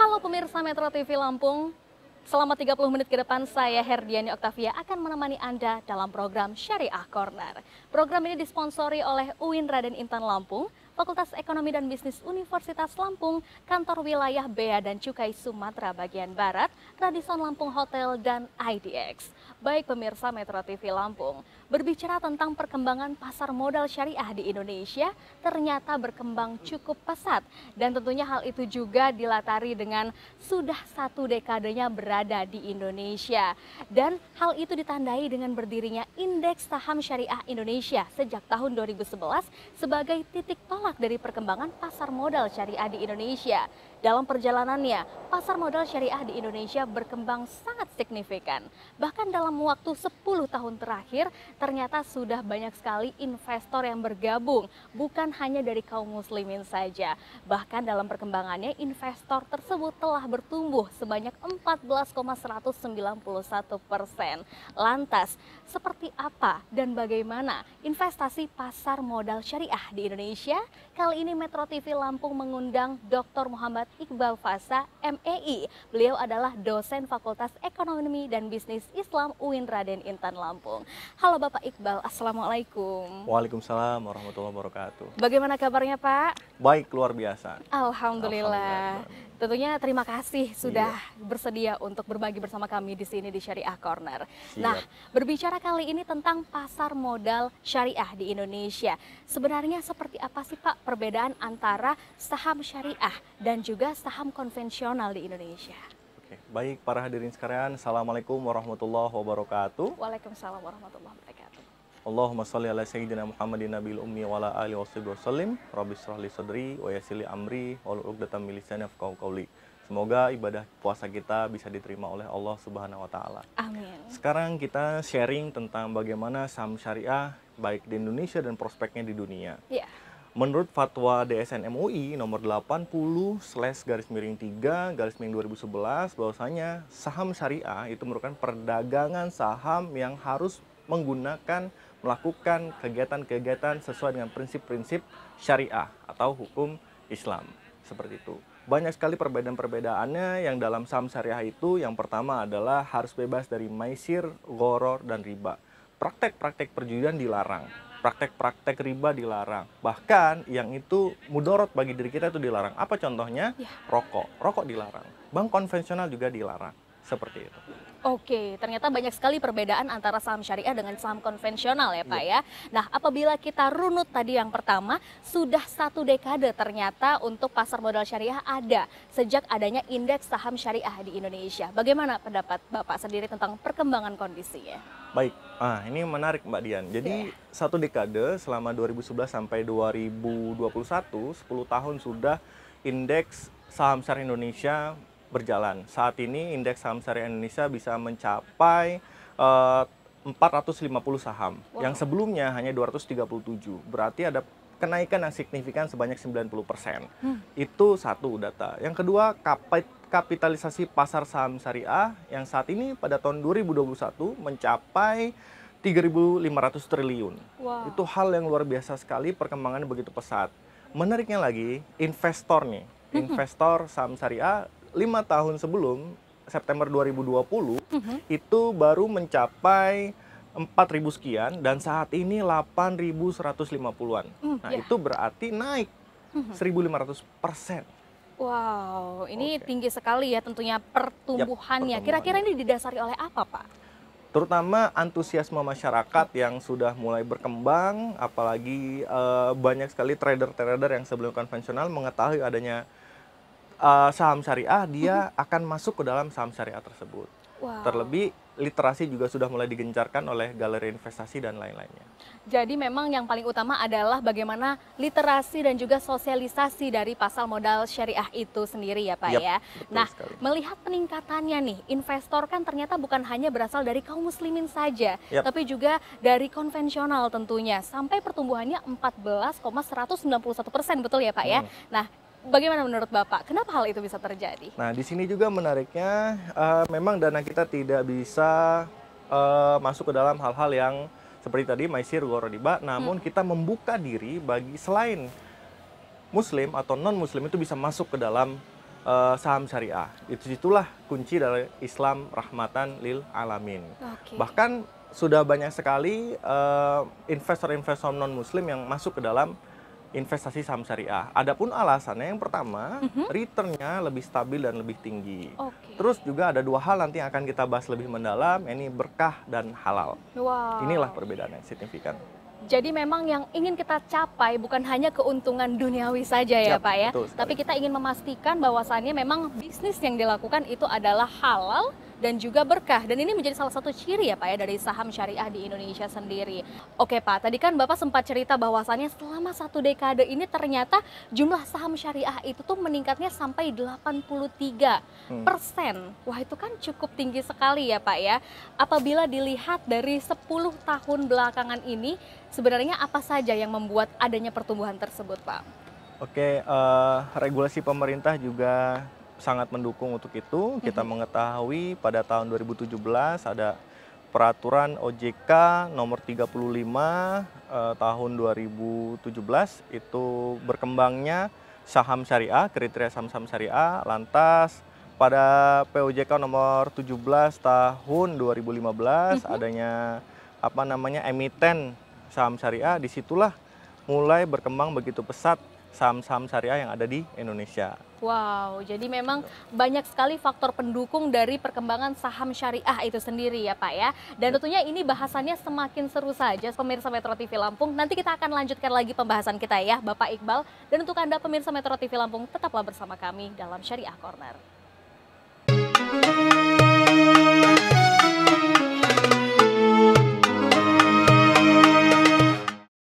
Halo pemirsa Metro TV Lampung, selama 30 menit ke depan saya Herdiani Oktavia akan menemani Anda dalam program Syariah Corner. Program ini disponsori oleh UIN Raden Intan Lampung, Fakultas Ekonomi dan Bisnis Universitas Lampung, Kantor Wilayah Bea dan Cukai Sumatera bagian Barat, Radisson Lampung Hotel, dan IDX. Baik pemirsa Metro TV Lampung, Berbicara tentang perkembangan pasar modal syariah di Indonesia, ternyata berkembang cukup pesat. Dan tentunya hal itu juga dilatari dengan sudah satu dekadenya berada di Indonesia. Dan hal itu ditandai dengan berdirinya Indeks Saham Syariah Indonesia sejak tahun 2011 sebagai titik tolak dari perkembangan pasar modal syariah di Indonesia. Dalam perjalanannya, pasar modal syariah di Indonesia berkembang sangat signifikan. Bahkan dalam waktu 10 tahun terakhir, ternyata sudah banyak sekali investor yang bergabung, bukan hanya dari kaum muslimin saja. Bahkan dalam perkembangannya, investor tersebut telah bertumbuh sebanyak 14,191 persen. Lantas, seperti apa dan bagaimana investasi pasar modal syariah di Indonesia? Kali ini Metro TV Lampung mengundang Dr. Muhammad Iqbal Fasa, MEI. Beliau adalah dosen Fakultas Ekonomi dan Bisnis Islam UIN Raden Intan Lampung. Halo Bapak Iqbal, Assalamualaikum. Waalaikumsalam warahmatullahi wabarakatuh. Bagaimana kabarnya Pak? Baik, luar biasa. Alhamdulillah. Alhamdulillah. Tentunya terima kasih sudah iya. bersedia untuk berbagi bersama kami di sini di Syariah Corner. Siap. Nah, berbicara kali ini tentang pasar modal syariah di Indonesia. Sebenarnya seperti apa sih Pak perbedaan antara saham syariah dan juga saham konvensional di Indonesia? Oke, baik para hadirin sekalian, Assalamualaikum warahmatullahi wabarakatuh. Waalaikumsalam warahmatullahi wabarakatuh. Allahumma salli ala sayyidina Muhammadin nabiyil ummi wa ala alihi wa sahbihi wasallim. Rabbi li sadri wa yassirli amri wa hlul 'uqdatam min lisani yafqahu qawli. Semoga ibadah puasa kita bisa diterima oleh Allah Subhanahu wa taala. Amin. Sekarang kita sharing tentang bagaimana saham syariah baik di Indonesia dan prospeknya di dunia. Iya. Yeah. Menurut fatwa DSN MUI nomor 80 slash garis miring 3 garis miring 2011 bahwasanya saham syariah itu merupakan perdagangan saham yang harus menggunakan melakukan kegiatan-kegiatan sesuai dengan prinsip-prinsip syariah atau hukum Islam. Seperti itu. Banyak sekali perbedaan-perbedaannya yang dalam saham syariah itu yang pertama adalah harus bebas dari maisir, goror, dan riba. Praktek-praktek perjudian dilarang praktek-praktek riba dilarang. Bahkan yang itu mudorot bagi diri kita itu dilarang. Apa contohnya? Ya. Rokok. Rokok dilarang. Bank konvensional juga dilarang. Seperti itu. Oke, ternyata banyak sekali perbedaan antara saham syariah dengan saham konvensional ya Pak iya. ya. Nah, apabila kita runut tadi yang pertama, sudah satu dekade ternyata untuk pasar modal syariah ada sejak adanya indeks saham syariah di Indonesia. Bagaimana pendapat Bapak sendiri tentang perkembangan kondisinya? Baik, ah ini menarik Mbak Dian. Jadi ya. satu dekade selama 2011 sampai 2021, 10 tahun sudah indeks saham syariah Indonesia berjalan. Saat ini indeks saham syariah Indonesia bisa mencapai eh, uh, 450 saham, wow. yang sebelumnya hanya 237. Berarti ada kenaikan yang signifikan sebanyak 90%. Hmm. Itu satu data. Yang kedua, kapitalisasi pasar saham syariah yang saat ini pada tahun 2021 mencapai 3.500 triliun. Wow. Itu hal yang luar biasa sekali, perkembangannya begitu pesat. Menariknya lagi, investor nih, hmm. investor saham syariah lima tahun sebelum September 2020 mm -hmm. itu baru mencapai 4.000 sekian dan saat ini 8.150-an. Mm, nah, yeah. itu berarti naik mm -hmm. 1.500 persen. Wow, ini okay. tinggi sekali ya tentunya pertumbuhannya. Kira-kira ini didasari oleh apa, Pak? Terutama antusiasme masyarakat yang sudah mulai berkembang, apalagi uh, banyak sekali trader-trader yang sebelum konvensional mengetahui adanya uh, saham syariah dia hmm. akan masuk ke dalam saham syariah tersebut. Wow. Terlebih literasi juga sudah mulai digencarkan oleh galeri investasi dan lain-lainnya. Jadi memang yang paling utama adalah bagaimana literasi dan juga sosialisasi dari pasal modal syariah itu sendiri ya Pak yep, ya. Nah sekali. melihat peningkatannya nih, investor kan ternyata bukan hanya berasal dari kaum muslimin saja, yep. tapi juga dari konvensional tentunya. Sampai pertumbuhannya 14,191 persen betul ya Pak ya? hmm. ya. Nah Bagaimana menurut Bapak? Kenapa hal itu bisa terjadi? Nah, di sini juga menariknya uh, memang dana kita tidak bisa uh, masuk ke dalam hal-hal yang seperti tadi Maisir Gorodiba, hmm. namun hmm. kita membuka diri bagi selain muslim atau non muslim itu bisa masuk ke dalam uh, saham syariah. Itu itulah kunci dari Islam rahmatan lil alamin. Okay. Bahkan sudah banyak sekali investor-investor uh, non muslim yang masuk ke dalam investasi saham syariah. Adapun alasannya yang pertama, mm-hmm. returnnya lebih stabil dan lebih tinggi. Okay. Terus juga ada dua hal nanti yang akan kita bahas lebih mendalam, ini berkah dan halal. Wow. Inilah perbedaannya signifikan. Jadi memang yang ingin kita capai bukan hanya keuntungan duniawi saja ya Yap, Pak ya, tapi kita ingin memastikan bahwasannya memang bisnis yang dilakukan itu adalah halal dan juga berkah. Dan ini menjadi salah satu ciri ya Pak ya dari saham syariah di Indonesia sendiri. Oke Pak, tadi kan Bapak sempat cerita bahwasannya selama satu dekade ini ternyata jumlah saham syariah itu tuh meningkatnya sampai 83 hmm. persen. Hmm. Wah itu kan cukup tinggi sekali ya Pak ya. Apabila dilihat dari 10 tahun belakangan ini, sebenarnya apa saja yang membuat adanya pertumbuhan tersebut Pak? Oke, uh, regulasi pemerintah juga sangat mendukung untuk itu. Kita mm -hmm. mengetahui pada tahun 2017 ada peraturan OJK nomor 35 eh, tahun 2017 itu berkembangnya saham syariah, kriteria saham-saham syariah, lantas pada POJK nomor 17 tahun 2015 mm -hmm. adanya apa namanya emiten saham syariah disitulah mulai berkembang begitu pesat saham-saham syariah yang ada di Indonesia. Wow, jadi memang banyak sekali faktor pendukung dari perkembangan saham syariah itu sendiri ya Pak ya. Dan ya. tentunya ini bahasannya semakin seru saja pemirsa Metro TV Lampung. Nanti kita akan lanjutkan lagi pembahasan kita ya Bapak Iqbal. Dan untuk Anda pemirsa Metro TV Lampung tetaplah bersama kami dalam Syariah Corner.